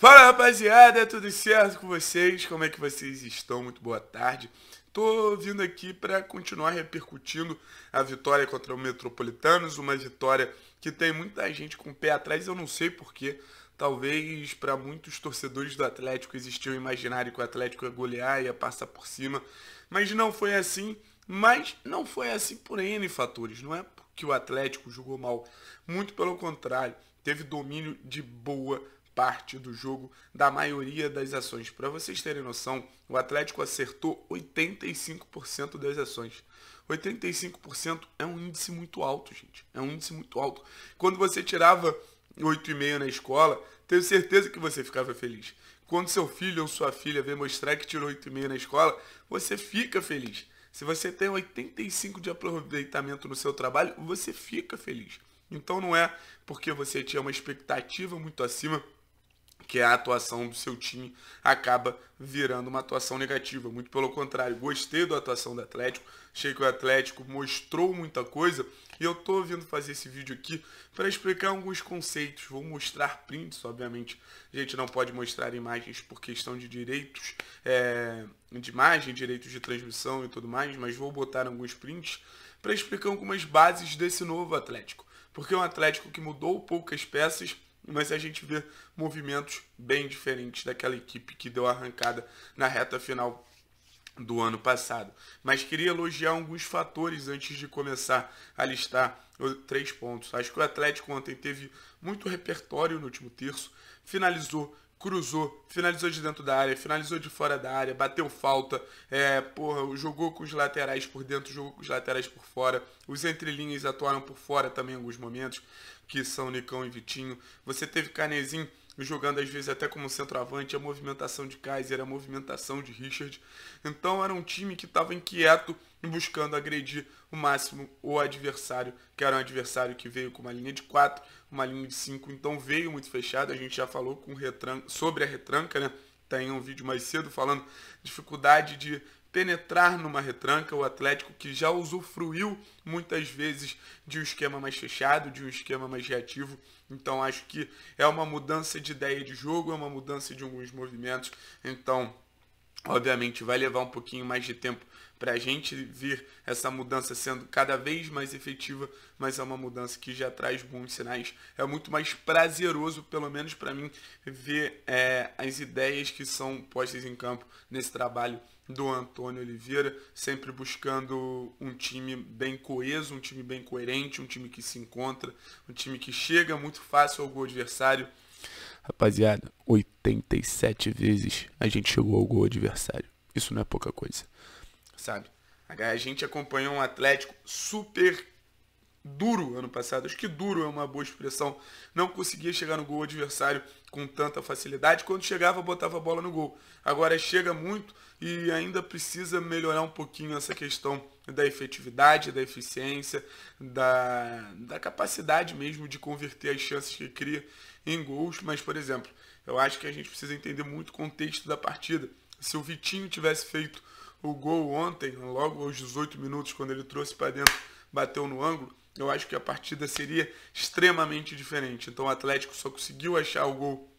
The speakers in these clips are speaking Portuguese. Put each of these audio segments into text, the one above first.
Fala rapaziada, é tudo certo com vocês? Como é que vocês estão? Muito boa tarde. Tô vindo aqui para continuar repercutindo a vitória contra o Metropolitanos, uma vitória que tem muita gente com o pé atrás, eu não sei porquê. Talvez para muitos torcedores do Atlético existia o imaginário que o Atlético ia golear, ia passar por cima, mas não foi assim. Mas não foi assim por N fatores, não é porque o Atlético jogou mal, muito pelo contrário, teve domínio de boa parte do jogo da maioria das ações. Para vocês terem noção, o Atlético acertou 85% das ações. 85% é um índice muito alto, gente. É um índice muito alto. Quando você tirava 8,5 na escola, tenho certeza que você ficava feliz. Quando seu filho ou sua filha vem mostrar que tirou 8,5 na escola, você fica feliz. Se você tem 85 de aproveitamento no seu trabalho, você fica feliz. Então não é porque você tinha uma expectativa muito acima que é a atuação do seu time acaba virando uma atuação negativa. Muito pelo contrário, gostei da atuação do Atlético, achei que o Atlético mostrou muita coisa e eu estou vindo fazer esse vídeo aqui para explicar alguns conceitos. Vou mostrar prints, obviamente. A gente não pode mostrar imagens por questão de direitos é, de imagem, direitos de transmissão e tudo mais, mas vou botar alguns prints para explicar algumas bases desse novo Atlético. Porque é um Atlético que mudou poucas peças mas a gente vê movimentos bem diferentes daquela equipe que deu arrancada na reta final do ano passado. Mas queria elogiar alguns fatores antes de começar a listar três pontos. Acho que o Atlético ontem teve muito repertório no último terço, finalizou cruzou, finalizou de dentro da área, finalizou de fora da área, bateu falta, é, porra, jogou com os laterais por dentro, jogou com os laterais por fora. Os entrelinhas atuaram por fora também em alguns momentos, que são Nicão e Vitinho. Você teve Carnezinho jogando às vezes até como centroavante, a movimentação de Kaiser, a movimentação de Richard. Então era um time que estava inquieto buscando agredir o máximo o adversário, que era um adversário que veio com uma linha de 4, uma linha de 5, então veio muito fechado. A gente já falou com sobre a retranca, né? Tem um vídeo mais cedo falando dificuldade de penetrar numa retranca, o Atlético que já usufruiu muitas vezes de um esquema mais fechado, de um esquema mais reativo. Então acho que é uma mudança de ideia de jogo, é uma mudança de alguns movimentos. Então, obviamente vai levar um pouquinho mais de tempo para a gente ver essa mudança sendo cada vez mais efetiva, mas é uma mudança que já traz bons sinais. É muito mais prazeroso, pelo menos para mim, ver é, as ideias que são postas em campo nesse trabalho do Antônio Oliveira, sempre buscando um time bem coeso, um time bem coerente, um time que se encontra, um time que chega muito fácil ao gol adversário. Rapaziada, 87 vezes a gente chegou ao gol adversário. Isso não é pouca coisa sabe? A gente acompanhou um Atlético super duro ano passado. Acho que duro é uma boa expressão. Não conseguia chegar no gol adversário com tanta facilidade. Quando chegava, botava a bola no gol. Agora chega muito e ainda precisa melhorar um pouquinho essa questão da efetividade, da eficiência, da, da capacidade mesmo de converter as chances que cria em gols. Mas, por exemplo, eu acho que a gente precisa entender muito o contexto da partida. Se o Vitinho tivesse feito o gol ontem, logo aos 18 minutos, quando ele trouxe para dentro, bateu no ângulo, eu acho que a partida seria extremamente diferente. Então o Atlético só conseguiu achar o gol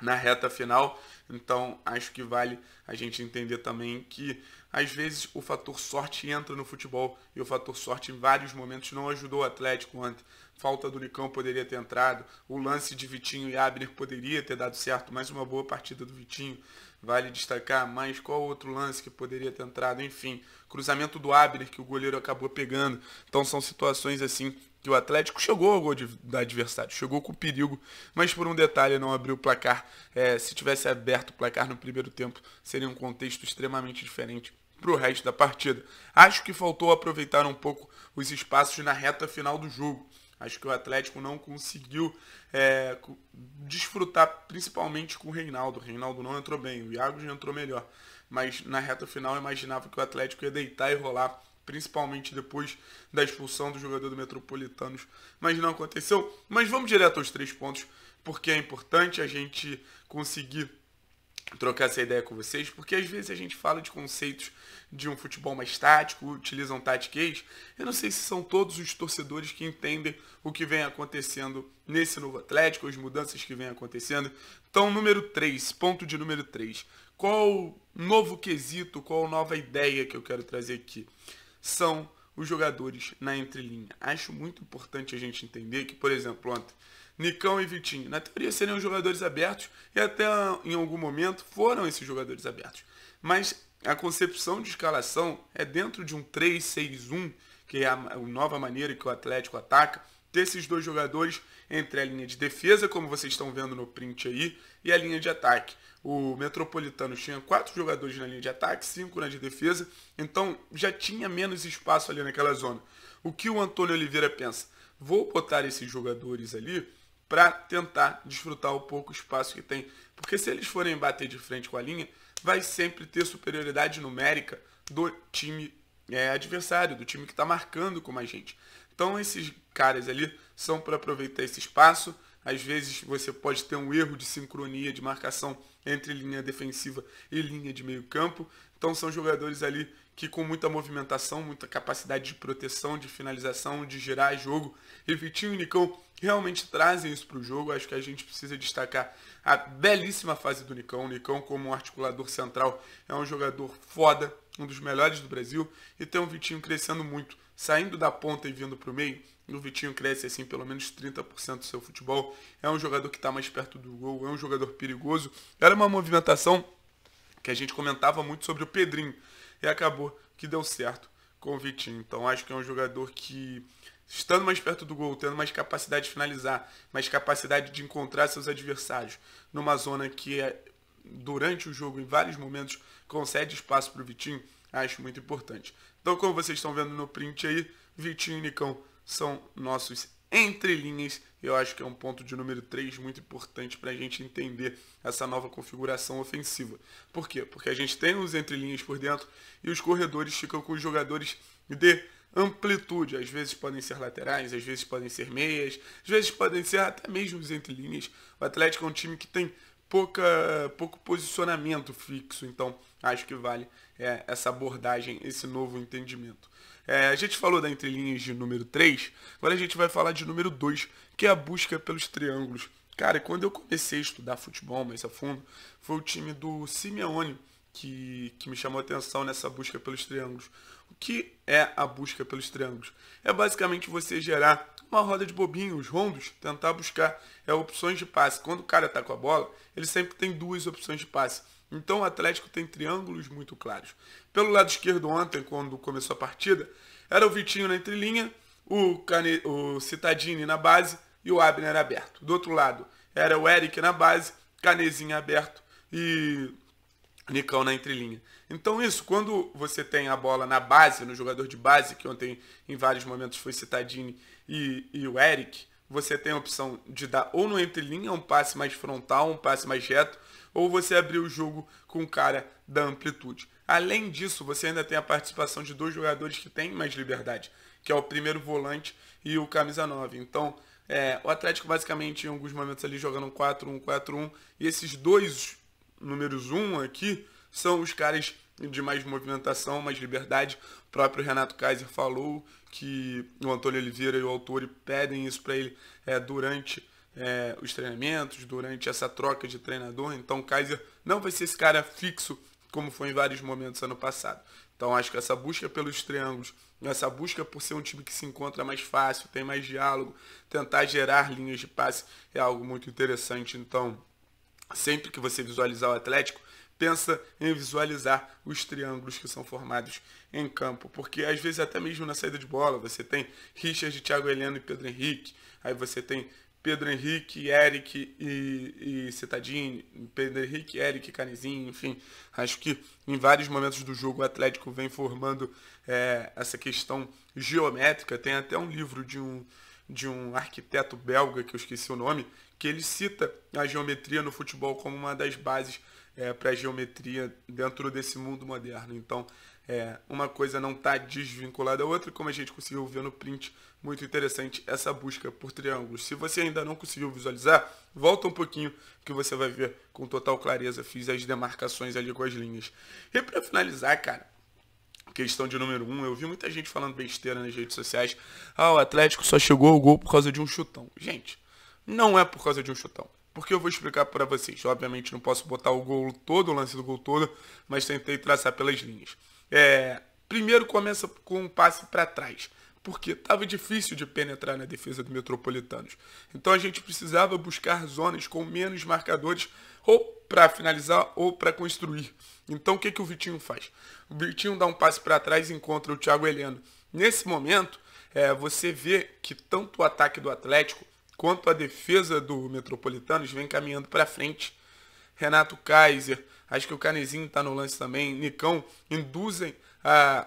na reta final. Então acho que vale a gente entender também que às vezes o fator sorte entra no futebol e o fator sorte em vários momentos não ajudou o Atlético ontem. Falta do Nicão poderia ter entrado, o lance de Vitinho e Abner poderia ter dado certo, mas uma boa partida do Vitinho. Vale destacar mais qual outro lance que poderia ter entrado, enfim. Cruzamento do Abner que o goleiro acabou pegando. Então são situações assim que o Atlético chegou ao gol de, da adversário, chegou com perigo, mas por um detalhe não abriu o placar. É, se tivesse aberto o placar no primeiro tempo, seria um contexto extremamente diferente para o resto da partida. Acho que faltou aproveitar um pouco os espaços na reta final do jogo. Acho que o Atlético não conseguiu é, desfrutar, principalmente com o Reinaldo. O Reinaldo não entrou bem, o Iago já entrou melhor. Mas na reta final eu imaginava que o Atlético ia deitar e rolar, principalmente depois da expulsão do jogador do Metropolitanos. Mas não aconteceu. Mas vamos direto aos três pontos, porque é importante a gente conseguir trocar essa ideia com vocês, porque às vezes a gente fala de conceitos de um futebol mais tático, utilizam tactics. Eu não sei se são todos os torcedores que entendem o que vem acontecendo nesse novo Atlético, as mudanças que vem acontecendo. Então, número 3, ponto de número 3. Qual novo quesito, qual nova ideia que eu quero trazer aqui? São os jogadores na entrelinha. Acho muito importante a gente entender que, por exemplo, ontem Nicão e Vitinho. Na teoria seriam jogadores abertos e até em algum momento foram esses jogadores abertos. Mas a concepção de escalação é dentro de um 3-6-1, que é a nova maneira que o Atlético ataca, ter esses dois jogadores entre a linha de defesa, como vocês estão vendo no print aí, e a linha de ataque. O Metropolitano tinha quatro jogadores na linha de ataque, cinco na de defesa, então já tinha menos espaço ali naquela zona. O que o Antônio Oliveira pensa? Vou botar esses jogadores ali para tentar desfrutar o pouco espaço que tem. Porque se eles forem bater de frente com a linha, vai sempre ter superioridade numérica do time é, adversário, do time que está marcando com mais gente. Então esses caras ali são para aproveitar esse espaço. Às vezes você pode ter um erro de sincronia, de marcação entre linha defensiva e linha de meio campo. Então são jogadores ali que com muita movimentação, muita capacidade de proteção, de finalização, de gerar jogo. E Vitinho e Nicão realmente trazem isso para o jogo. Acho que a gente precisa destacar a belíssima fase do Nicão. O Nicão, como um articulador central, é um jogador foda, um dos melhores do Brasil, e tem o um Vitinho crescendo muito, saindo da ponta e vindo para o meio. O Vitinho cresce assim pelo menos 30% do seu futebol. É um jogador que está mais perto do gol, é um jogador perigoso. Era uma movimentação que a gente comentava muito sobre o Pedrinho e acabou que deu certo com o Vitinho. Então acho que é um jogador que estando mais perto do gol, tendo mais capacidade de finalizar, mais capacidade de encontrar seus adversários numa zona que é durante o jogo, em vários momentos, concede espaço para o Vitinho, acho muito importante. Então, como vocês estão vendo no print aí, Vitinho e Nicão são nossos entrelinhas. Eu acho que é um ponto de número 3 muito importante para a gente entender essa nova configuração ofensiva. Por quê? Porque a gente tem os entrelinhas por dentro e os corredores ficam com os jogadores de amplitude. Às vezes podem ser laterais, às vezes podem ser meias, às vezes podem ser até mesmo os entrelinhas. O Atlético é um time que tem pouca, pouco posicionamento fixo, então acho que vale é, essa abordagem, esse novo entendimento. É, a gente falou da entrelinhas de número 3, agora a gente vai falar de número 2, que é a busca pelos triângulos. Cara, quando eu comecei a estudar futebol mais a fundo, foi o time do Simeone que, que me chamou a atenção nessa busca pelos triângulos. O que é a busca pelos triângulos. É basicamente você gerar uma roda de bobinhos, rondos, tentar buscar é, opções de passe. Quando o cara está com a bola, ele sempre tem duas opções de passe. Então o Atlético tem triângulos muito claros. Pelo lado esquerdo ontem, quando começou a partida, era o Vitinho na entrelinha, o, Cane... o Citadini na base e o Abner aberto. Do outro lado, era o Eric na base, Canezinho aberto e Nicão na entrelinha. Então isso, quando você tem a bola na base, no jogador de base, que ontem em vários momentos foi Citadini e, e o Eric, você tem a opção de dar ou no entrelinha um passe mais frontal, um passe mais reto, ou você abrir o jogo com o cara da amplitude. Além disso, você ainda tem a participação de dois jogadores que têm mais liberdade, que é o primeiro volante e o camisa 9. Então, é, o Atlético basicamente em alguns momentos ali jogando 4-1-4-1 e esses dois números um aqui são os caras de mais movimentação, mais liberdade. O próprio Renato Kaiser falou que o Antônio Oliveira e o Autori pedem isso para ele é, durante é, os treinamentos, durante essa troca de treinador. Então o Kaiser não vai ser esse cara fixo como foi em vários momentos ano passado. Então acho que essa busca pelos triângulos, essa busca por ser um time que se encontra mais fácil, tem mais diálogo, tentar gerar linhas de passe é algo muito interessante. Então Sempre que você visualizar o Atlético, pensa em visualizar os triângulos que são formados em campo, porque às vezes até mesmo na saída de bola você tem Richard, Thiago Heleno e Pedro Henrique, aí você tem Pedro Henrique, Eric e, e Cetadini, Pedro Henrique, Eric, Canizinho, enfim, acho que em vários momentos do jogo o Atlético vem formando é, essa questão geométrica, tem até um livro de um de um arquiteto belga, que eu esqueci o nome, que ele cita a geometria no futebol como uma das bases é, para a geometria dentro desse mundo moderno. Então, é, uma coisa não está desvinculada a outra, como a gente conseguiu ver no print, muito interessante essa busca por triângulos. Se você ainda não conseguiu visualizar, volta um pouquinho que você vai ver com total clareza. Fiz as demarcações ali com as linhas. E para finalizar, cara, questão de número um, eu vi muita gente falando besteira nas redes sociais. Ah, o Atlético só chegou ao gol por causa de um chutão. Gente, não é por causa de um chutão. Porque eu vou explicar para vocês. Obviamente não posso botar o gol todo, o lance do gol todo, mas tentei traçar pelas linhas. É, primeiro começa com um passe para trás porque estava difícil de penetrar na defesa do Metropolitanos. Então a gente precisava buscar zonas com menos marcadores, ou para finalizar, ou para construir. Então o que, que o Vitinho faz? O Vitinho dá um passe para trás e encontra o Thiago Heleno. Nesse momento, é, você vê que tanto o ataque do Atlético quanto a defesa do Metropolitanos vem caminhando para frente. Renato Kaiser, acho que o Canezinho está no lance também, Nicão, induzem a,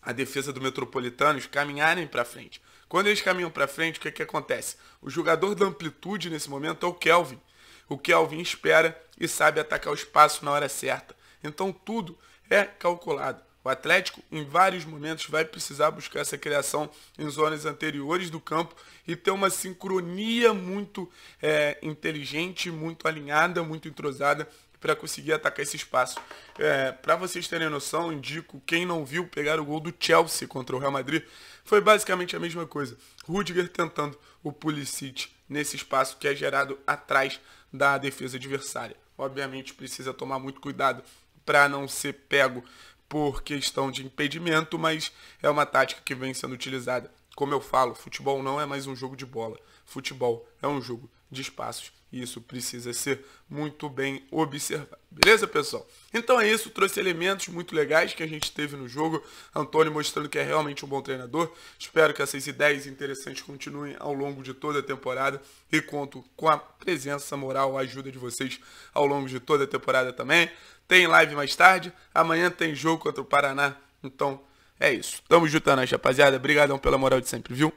a defesa do Metropolitanos caminharem para frente. Quando eles caminham para frente, o que, que acontece? O jogador da amplitude nesse momento é o Kelvin. O Kelvin espera e sabe atacar o espaço na hora certa. Então tudo é calculado. O Atlético, em vários momentos, vai precisar buscar essa criação em zonas anteriores do campo e ter uma sincronia muito é, inteligente, muito alinhada, muito entrosada para conseguir atacar esse espaço. É, para vocês terem noção, indico quem não viu pegar o gol do Chelsea contra o Real Madrid. Foi basicamente a mesma coisa. Rudiger tentando o Pulisic nesse espaço que é gerado atrás da defesa adversária. Obviamente precisa tomar muito cuidado para não ser pego por questão de impedimento, mas é uma tática que vem sendo utilizada. Como eu falo, futebol não é mais um jogo de bola. Futebol é um jogo de espaços. E isso precisa ser muito bem observado. Beleza, pessoal? Então é isso. Trouxe elementos muito legais que a gente teve no jogo. Antônio mostrando que é realmente um bom treinador. Espero que essas ideias interessantes continuem ao longo de toda a temporada. E conto com a presença moral, a ajuda de vocês ao longo de toda a temporada também. Tem live mais tarde. Amanhã tem jogo contra o Paraná. Então é isso. Tamo juntando, rapaziada. Obrigadão pela moral de sempre, viu?